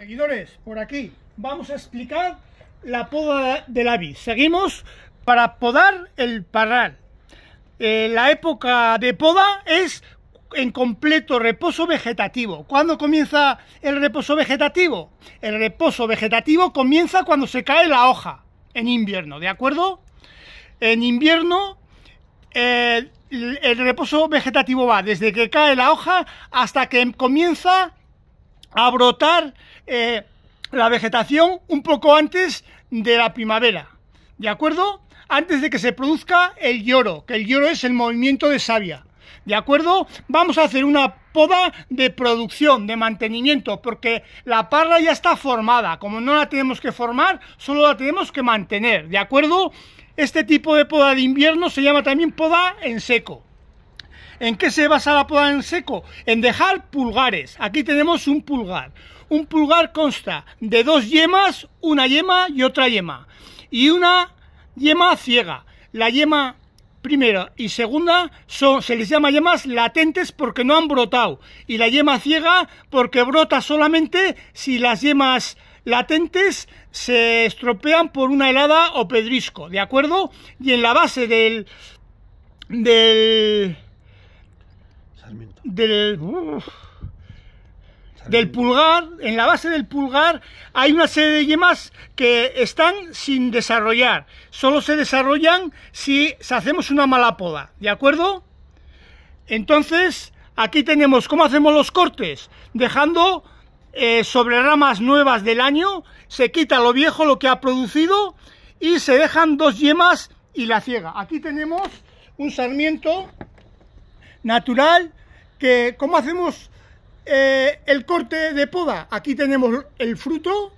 Seguidores, por aquí vamos a explicar la poda del avis. Seguimos para podar el parral. Eh, la época de poda es en completo reposo vegetativo. ¿Cuándo comienza el reposo vegetativo? El reposo vegetativo comienza cuando se cae la hoja, en invierno, ¿de acuerdo? En invierno eh, el reposo vegetativo va desde que cae la hoja hasta que comienza a brotar eh, la vegetación un poco antes de la primavera, ¿de acuerdo? Antes de que se produzca el lloro, que el lloro es el movimiento de savia. ¿De acuerdo? Vamos a hacer una poda de producción, de mantenimiento, porque la parra ya está formada. Como no la tenemos que formar, solo la tenemos que mantener. ¿De acuerdo? Este tipo de poda de invierno se llama también poda en seco. ¿En qué se basa la poda en seco? En dejar pulgares. Aquí tenemos un pulgar. Un pulgar consta de dos yemas, una yema y otra yema. Y una yema ciega. La yema primera y segunda son, se les llama yemas latentes porque no han brotado. Y la yema ciega porque brota solamente si las yemas latentes se estropean por una helada o pedrisco, ¿de acuerdo? Y en la base del... del del, pulgar, en la base del pulgar hay una serie de yemas que están sin desarrollar. Solo se desarrollan si hacemos una mala poda, ¿de acuerdo? Entonces, aquí tenemos cómo hacemos los cortes, dejando eh, sobre ramas nuevas del año, se quita lo viejo, lo que ha producido, y se dejan dos yemas y la ciega. Aquí tenemos un sarmiento natural que cómo hacemos eh, el corte de poda. Aquí tenemos el fruto,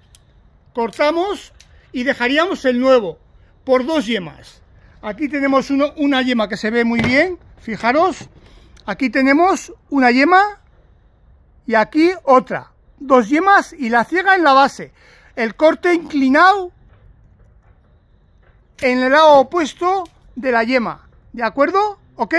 cortamos y dejaríamos el nuevo por dos yemas. Aquí tenemos una yema que se ve muy bien, fijaros. Aquí tenemos una yema y aquí otra. Dos yemas y la ciega en la base. El corte inclinado en el lado opuesto de la yema. ¿De acuerdo? ¿Ok?